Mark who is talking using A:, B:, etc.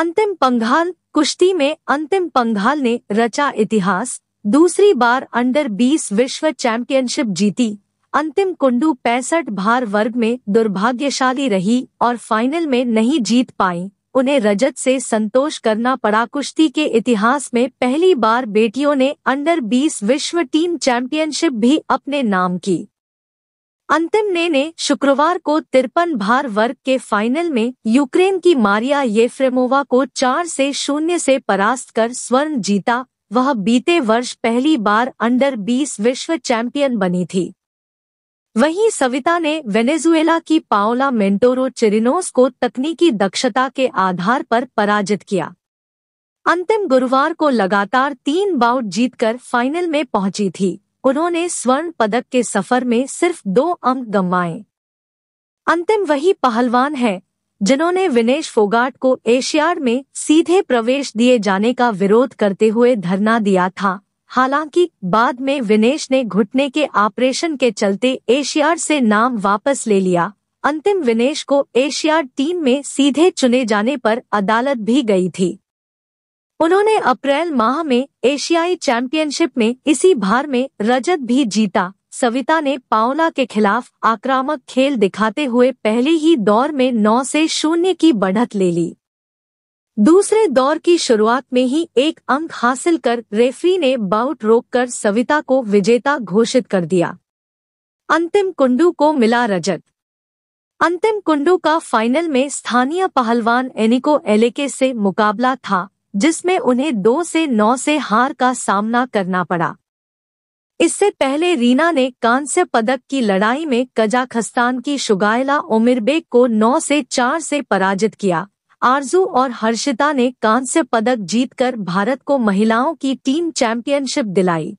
A: अंतिम पंघाल कुश्ती में अंतिम पंघाल ने रचा इतिहास दूसरी बार अंडर 20 विश्व चैंपियनशिप जीती अंतिम कुंडू पैंसठ भार वर्ग में दुर्भाग्यशाली रही और फाइनल में नहीं जीत पाई उन्हें रजत से संतोष करना पड़ा कुश्ती के इतिहास में पहली बार बेटियों ने अंडर 20 विश्व टीम चैंपियनशिप भी अपने नाम की अंतिम ने ने शुक्रवार को तिरपन भार वर्ग के फाइनल में यूक्रेन की मारिया येफ्रेमोवा को चार से शून्य से परास्त कर स्वर्ण जीता वह बीते वर्ष पहली बार अंडर 20 विश्व चैंपियन बनी थी वहीं सविता ने वेनेजुएला की पाओला मेंटोरो चिरिनोस को तकनीकी दक्षता के आधार पर पराजित किया अंतिम गुरुवार को लगातार तीन बाउट जीतकर फाइनल में पहुंची थी उन्होंने स्वर्ण पदक के सफर में सिर्फ दो अंक गंवाए अंतिम वही पहलवान है जिन्होंने विनेश फोगाट को एशियाड में सीधे प्रवेश दिए जाने का विरोध करते हुए धरना दिया था हालांकि बाद में विनेश ने घुटने के ऑपरेशन के चलते एशियाड से नाम वापस ले लिया अंतिम विनेश को एशियाड टीम में सीधे चुने जाने पर अदालत भी गई थी उन्होंने अप्रैल माह में एशियाई चैंपियनशिप में इसी भार में रजत भी जीता सविता ने पाओला के खिलाफ आक्रामक खेल दिखाते हुए पहले ही दौर में नौ से शून्य की बढ़त ले ली दूसरे दौर की शुरुआत में ही एक अंक हासिल कर रेफरी ने बाउट रोककर सविता को विजेता घोषित कर दिया अंतिम कुंडू को मिला रजत अंतिम कुंडू का फाइनल में स्थानीय पहलवान एनिको एलेके से मुकाबला था जिसमें उन्हें दो से नौ से हार का सामना करना पड़ा इससे पहले रीना ने कांस्य पदक की लड़ाई में कजाखस्तान की शुगायला उमिरबेक को नौ से चार से पराजित किया आरजू और हर्षिता ने कांस्य पदक जीतकर भारत को महिलाओं की टीम चैंपियनशिप दिलाई